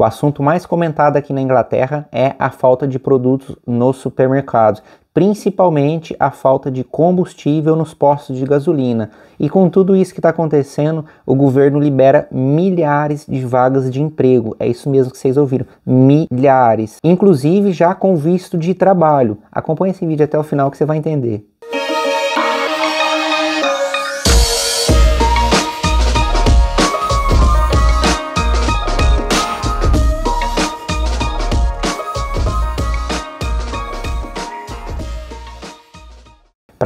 O assunto mais comentado aqui na Inglaterra é a falta de produtos nos supermercados, principalmente a falta de combustível nos postos de gasolina. E com tudo isso que está acontecendo, o governo libera milhares de vagas de emprego. É isso mesmo que vocês ouviram: milhares. Inclusive já com visto de trabalho. Acompanhe esse vídeo até o final que você vai entender.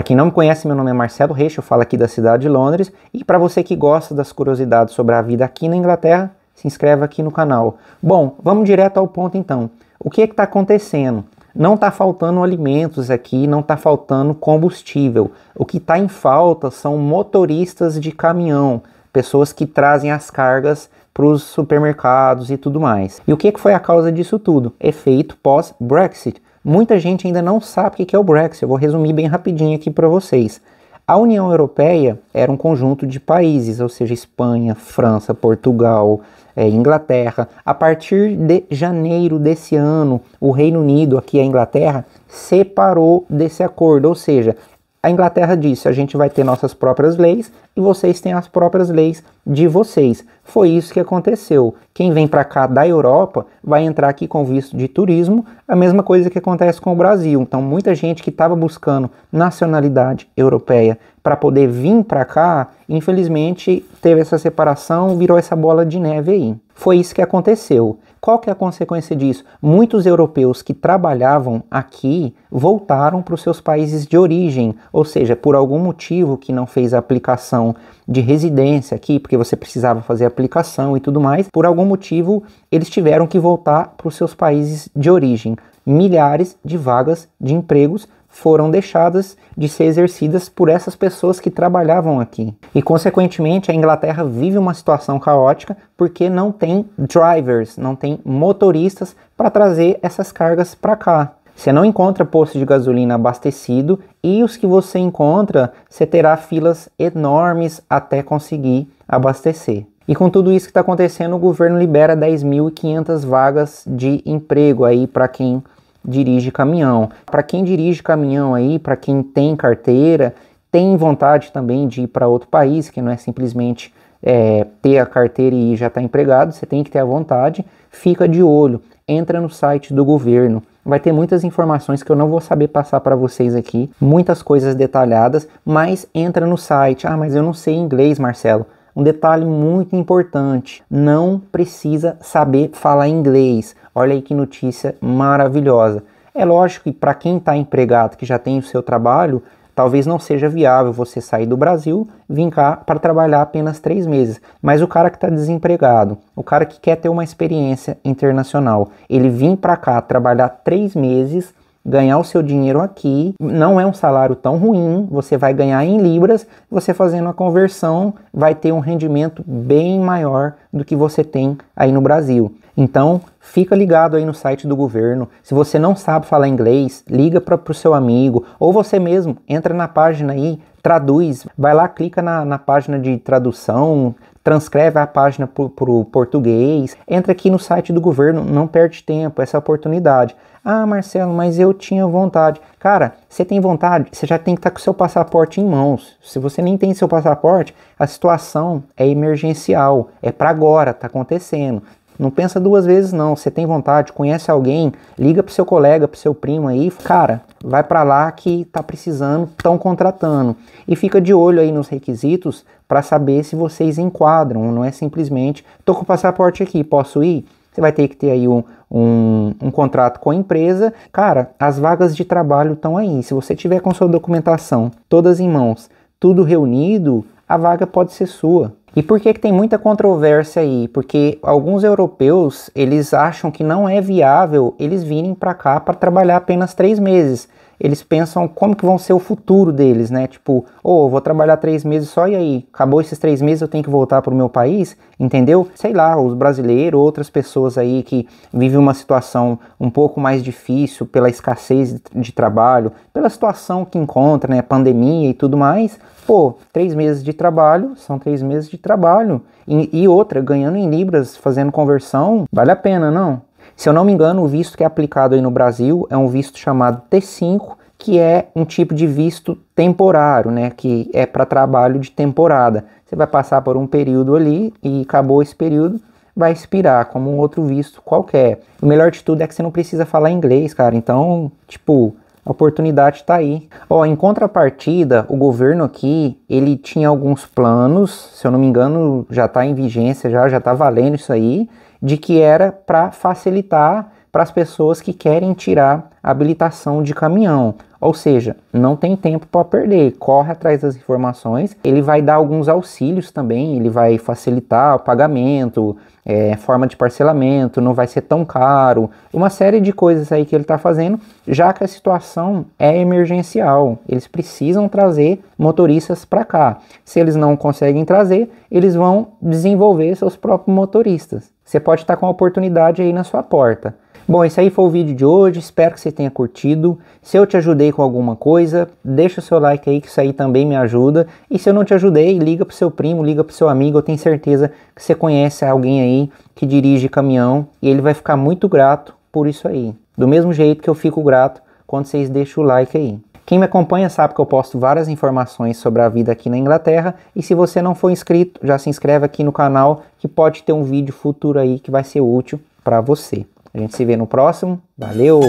Para quem não me conhece, meu nome é Marcelo Reis, eu falo aqui da cidade de Londres. E para você que gosta das curiosidades sobre a vida aqui na Inglaterra, se inscreve aqui no canal. Bom, vamos direto ao ponto então. O que é está acontecendo? Não está faltando alimentos aqui, não está faltando combustível. O que está em falta são motoristas de caminhão, pessoas que trazem as cargas para os supermercados e tudo mais. E o que é foi a causa disso tudo? Efeito é pós-Brexit. Muita gente ainda não sabe o que é o Brexit. Eu vou resumir bem rapidinho aqui para vocês. A União Europeia era um conjunto de países, ou seja, Espanha, França, Portugal, é, Inglaterra. A partir de janeiro desse ano, o Reino Unido, aqui a Inglaterra, separou desse acordo, ou seja, a Inglaterra disse: a gente vai ter nossas próprias leis e vocês têm as próprias leis de vocês. Foi isso que aconteceu. Quem vem para cá da Europa vai entrar aqui com visto de turismo, a mesma coisa que acontece com o Brasil. Então, muita gente que estava buscando nacionalidade europeia para poder vir para cá, infelizmente teve essa separação, virou essa bola de neve aí. Foi isso que aconteceu. Qual que é a consequência disso? Muitos europeus que trabalhavam aqui voltaram para os seus países de origem, ou seja, por algum motivo que não fez a aplicação de residência aqui, porque você precisava fazer aplicação e tudo mais, por algum motivo eles tiveram que voltar para os seus países de origem. Milhares de vagas de empregos foram deixadas de ser exercidas por essas pessoas que trabalhavam aqui. E, consequentemente, a Inglaterra vive uma situação caótica porque não tem drivers, não tem motoristas para trazer essas cargas para cá. Você não encontra posto de gasolina abastecido e os que você encontra, você terá filas enormes até conseguir abastecer. E com tudo isso que está acontecendo, o governo libera 10.500 vagas de emprego aí para quem dirige caminhão. Para quem dirige caminhão aí, para quem tem carteira, tem vontade também de ir para outro país, que não é simplesmente é, ter a carteira e já estar tá empregado, você tem que ter a vontade, fica de olho, entra no site do governo. Vai ter muitas informações que eu não vou saber passar para vocês aqui, muitas coisas detalhadas, mas entra no site. Ah, mas eu não sei inglês, Marcelo. Um detalhe muito importante: não precisa saber falar inglês. Olha aí que notícia maravilhosa. É lógico que para quem está empregado, que já tem o seu trabalho, talvez não seja viável você sair do Brasil, vir cá para trabalhar apenas três meses. Mas o cara que está desempregado, o cara que quer ter uma experiência internacional, ele vir para cá trabalhar três meses ganhar o seu dinheiro aqui, não é um salário tão ruim, você vai ganhar em libras, você fazendo a conversão vai ter um rendimento bem maior do que você tem aí no Brasil. Então, fica ligado aí no site do governo. Se você não sabe falar inglês, liga para o seu amigo ou você mesmo entra na página aí, traduz, vai lá, clica na, na página de tradução, transcreve a página para o português, entra aqui no site do governo, não perde tempo, essa é oportunidade. Ah, Marcelo, mas eu tinha vontade. Cara, você tem vontade, você já tem que estar tá com seu passaporte em mãos. Se você nem tem seu passaporte, a situação é emergencial, é para agora, tá acontecendo. Não pensa duas vezes não. Você tem vontade, conhece alguém, liga pro seu colega, pro seu primo aí, cara, vai para lá que tá precisando, estão contratando. E fica de olho aí nos requisitos para saber se vocês enquadram, não é simplesmente, tô com o passaporte aqui, posso ir? Você vai ter que ter aí um, um, um, contrato com a empresa. Cara, as vagas de trabalho estão aí. Se você tiver com sua documentação todas em mãos, tudo reunido, a vaga pode ser sua. E por que, que tem muita controvérsia aí? Porque alguns europeus eles acham que não é viável eles virem para cá para trabalhar apenas três meses eles pensam como que vão ser o futuro deles, né? Tipo, ou oh, vou trabalhar três meses só e aí acabou esses três meses eu tenho que voltar para o meu país, entendeu? Sei lá, os brasileiros, outras pessoas aí que vivem uma situação um pouco mais difícil pela escassez de trabalho, pela situação que encontra, né? Pandemia e tudo mais. Pô, três meses de trabalho são três meses de trabalho e, e outra ganhando em libras, fazendo conversão, vale a pena, não? Se eu não me engano, o visto que é aplicado aí no Brasil é um visto chamado T5, que é um tipo de visto temporário, né, que é para trabalho de temporada. Você vai passar por um período ali e acabou esse período, vai expirar como um outro visto qualquer. O melhor de tudo é que você não precisa falar inglês, cara. Então, tipo, a oportunidade está aí. Ó, em contrapartida, o governo aqui, ele tinha alguns planos, se eu não me engano, já está em vigência, já já está valendo isso aí de que era para facilitar para as pessoas que querem tirar habilitação de caminhão. Ou seja, não tem tempo para perder, corre atrás das informações. Ele vai dar alguns auxílios também, ele vai facilitar o pagamento, é, forma de parcelamento, não vai ser tão caro, uma série de coisas aí que ele está fazendo, já que a situação é emergencial. Eles precisam trazer motoristas para cá. Se eles não conseguem trazer, eles vão desenvolver seus próprios motoristas. Você pode estar tá com a oportunidade aí na sua porta. Bom, esse aí foi o vídeo de hoje. Espero que você tenha curtido. Se eu te ajudei com alguma coisa, deixa o seu like aí, que isso aí também me ajuda. E se eu não te ajudei, liga pro seu primo, liga pro seu amigo. Eu tenho certeza que você conhece alguém aí que dirige caminhão e ele vai ficar muito grato por isso aí. Do mesmo jeito que eu fico grato quando vocês deixam o like aí. Quem me acompanha sabe que eu posto várias informações sobre a vida aqui na Inglaterra e se você não for inscrito, já se inscreve aqui no canal que pode ter um vídeo futuro aí que vai ser útil para você. A gente se vê no próximo. Valeu!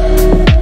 you